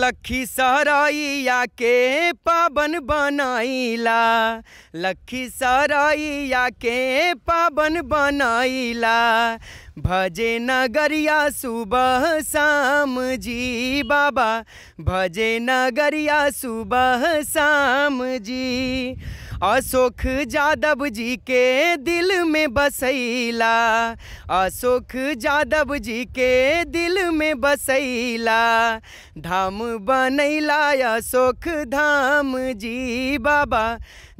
लखी सहराइया के पावन बनाइला लखी सहराइया के पावन बनाइला भजे नगरिया सुबह शाम जी बाबा भजे नगरिया सुबह शाम जी अशोक जादव जी के दिल में बसैला अशोक जादव जी के दिल में बसैला धाम बनैला अशोक धाम जी बाबा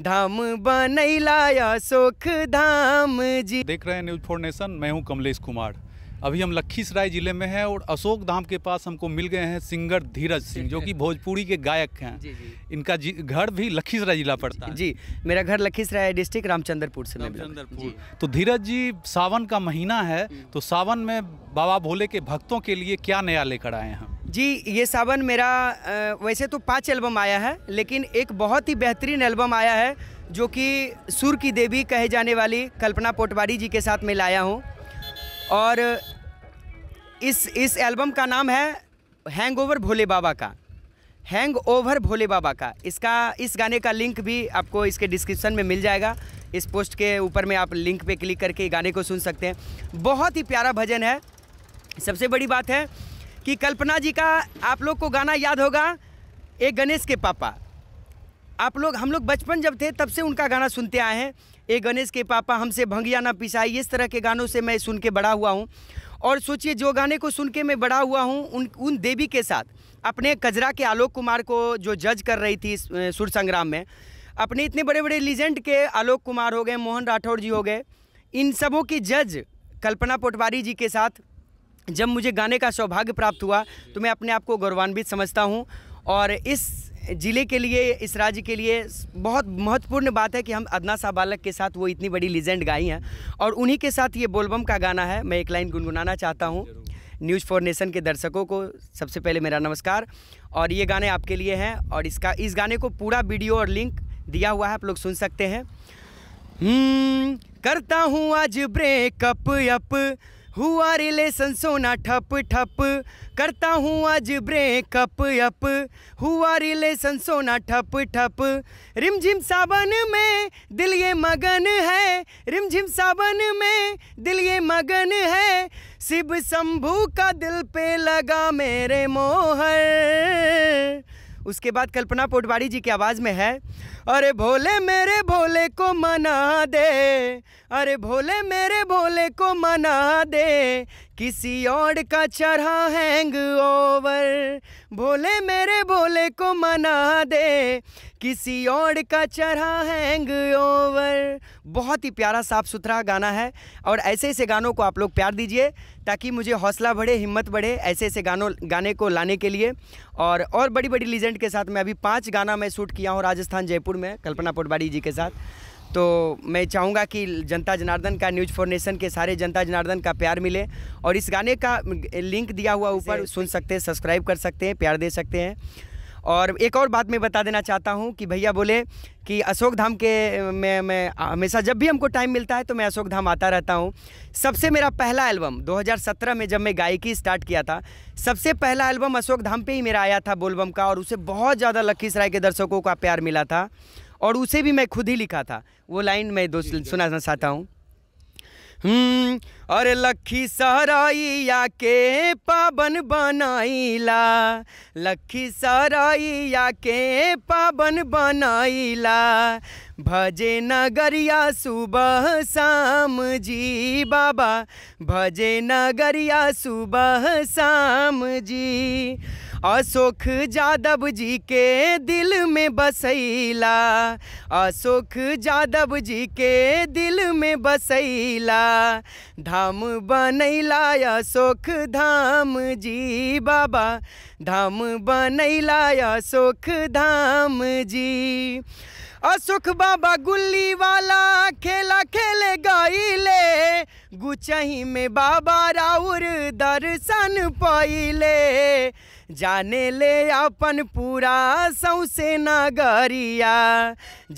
धाम बनैला अशोक धाम जी देख रहे हैं न्यूज फोर नेशन मैं हूं कमलेश कुमार अभी हम लखीसराय ज़िले में हैं और अशोक धाम के पास हमको मिल गए हैं सिंगर धीरज सिंह जो कि भोजपुरी के गायक हैं जी जी। इनका जी, घर भी लखीसराय ज़िला पड़ता है जी मेरा घर लखीसराय डिस्ट्रिक्ट रामचंद्रपुर से रामचंद्रपुर तो धीरज जी सावन का महीना है तो सावन में बाबा भोले के भक्तों के लिए क्या नया लेकर आए हैं जी ये सावन मेरा वैसे तो पाँच एल्बम आया है लेकिन एक बहुत ही बेहतरीन एल्बम आया है जो कि सुर की देवी कहे जाने वाली कल्पना पोटवारी जी के साथ मैं लाया हूँ और इस इस एल्बम का नाम है हैंग ओवर भोले बाबा का हैंग ओवर भोले बाबा का इसका इस गाने का लिंक भी आपको इसके डिस्क्रिप्शन में मिल जाएगा इस पोस्ट के ऊपर में आप लिंक पे क्लिक करके गाने को सुन सकते हैं बहुत ही प्यारा भजन है सबसे बड़ी बात है कि कल्पना जी का आप लोग को गाना याद होगा एक गणेश के पापा आप लोग हम लोग बचपन जब थे तब से उनका गाना सुनते आए हैं ए गणेश के पापा हमसे भंगिया ना पिसाई इस तरह के गानों से मैं सुन के बड़ा हुआ हूँ और सोचिए जो गाने को सुन के मैं बड़ा हुआ हूँ उन उन देवी के साथ अपने कजरा के आलोक कुमार को जो जज कर रही थी सुर संग्राम में अपने इतने बड़े बड़े लीजेंड के आलोक कुमार हो गए मोहन राठौर जी हो गए इन सबों की जज कल्पना पोटवारी जी के साथ जब मुझे गाने का सौभाग्य प्राप्त हुआ तो मैं अपने आप को गौरवान्वित समझता हूँ और इस ज़िले के लिए इस राज्य के लिए बहुत महत्वपूर्ण बात है कि हम अदना साह बालक के साथ वो इतनी बड़ी लीजेंड गाई हैं और उन्हीं के साथ ये बोलबम का गाना है मैं एक लाइन गुनगुनाना चाहता हूँ न्यूज़ फॉर नेशन के दर्शकों को सबसे पहले मेरा नमस्कार और ये गाने आपके लिए हैं और इसका इस गाने को पूरा वीडियो और लिंक दिया हुआ है आप लोग सुन सकते हैं हम्म, करता हूँ आज ब्रेकअप अप हुआ रिलेशन सोना ठप ठप करता हूँ आज ब्रेकअप अप हुआ रिलेशन सोना ठप ठप रिमझिम सावन में दिल ये मगन है रिमझिम सावन में दिल ये मगन है शिव शंभू का दिल पे लगा मेरे मोहर उसके बाद कल्पना पोटवाड़ी जी की आवाज़ में है अरे भोले मेरे भोले को मना दे अरे भोले मेरे भोले को मना दे किसी और का चढ़ा हैंग ओवर भोले मेरे भोले को मना दे किसी और का चढ़ा हैंग ओवर बहुत ही प्यारा साफ सुथरा गाना है और ऐसे ऐसे गानों को आप लोग प्यार दीजिए ताकि मुझे हौसला बढ़े हिम्मत बढ़े ऐसे ऐसे गानों गाने को लाने के लिए और और बड़ी बड़ी लीजेंड के साथ मैं अभी पाँच गाना मैं शूट किया हूँ राजस्थान जयपुर में कल्पना पोटवाड़ी जी के साथ तो मैं चाहूँगा कि जनता जनार्दन का न्यूज फॉर नेशन के सारे जनता जनार्दन का प्यार मिले और इस गाने का लिंक दिया हुआ ऊपर सुन सकते हैं सब्सक्राइब कर सकते हैं प्यार दे सकते हैं और एक और बात मैं बता देना चाहता हूँ कि भैया बोले कि अशोक धाम के में मैं हमेशा जब भी हमको टाइम मिलता है तो मैं अशोक धाम आता रहता हूँ सबसे मेरा पहला एल्बम 2017 में जब मैं गायकी स्टार्ट किया था सबसे पहला एल्बम अशोक धाम पे ही मेरा आया था बोलबम का और उसे बहुत ज़्यादा लखीसराय के दर्शकों का प्यार मिला था और उसे भी मैं खुद ही लिखा था वो लाइन मैं दो सुनाना चाहता हूँ हम्म, और लखी सराइया के पावन बनाइला लखी सराइया के पावन बनाइला भजे नगरिया सुबह शाम जी बाबा भजे नगरिया सुबह शाम जी अशोक यादव जी के दिल में बसैला अशोक यादव जी के दिल में बसैला धाम बनैला अशोक धाम जी बाबा धाम बनैला अशोक धाम जी अशोक बाबा गुल्ली वाला खेला खेले गईले गुचही में बाबा राउर दर्शन पैले जाने ले अपन पूरा सौसे नगरिया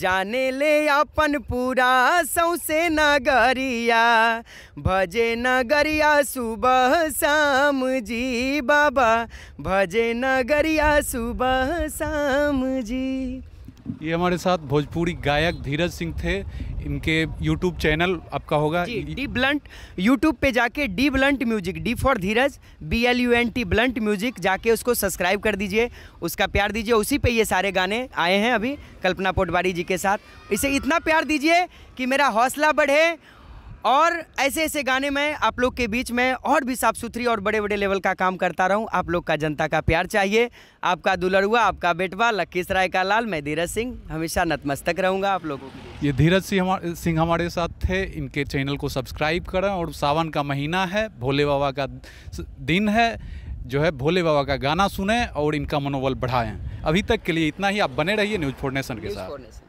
जाने ले अपन पूरा सौसे नगरिया भजे नगरिया सुबह शाम जी बाबा भजे नगरिया सुबह शाम जी ये हमारे साथ भोजपुरी गायक धीरज सिंह थे इनके यूट्यूब चैनल आपका होगा डी ब्लंट यूट्यूब पे जाके D blunt music D for Dheeraj B L U N T blunt music जाके उसको सब्सक्राइब कर दीजिए उसका प्यार दीजिए उसी पे ये सारे गाने आए हैं अभी कल्पना पोटवारी जी के साथ इसे इतना प्यार दीजिए कि मेरा हौसला बढ़े और ऐसे ऐसे गाने में आप लोग के बीच में और भी साफ सुथरी और बड़े बड़े लेवल का काम करता रहूं आप लोग का जनता का प्यार चाहिए आपका दुलरुआ आपका बेटवा लखीसराय का लाल मैं धीरज सिंह हमेशा नतमस्तक रहूंगा आप लोगों को ये धीरज सिंह हमारे सिंह हमारे साथ थे इनके चैनल को सब्सक्राइब करें और सावन का महीना है भोले बाबा का दिन है जो है भोले बाबा का गाना सुने और इनका मनोबल बढ़ाएं अभी तक के लिए इतना ही आप बने रहिए न्यूज़ फोर नेशन के साथ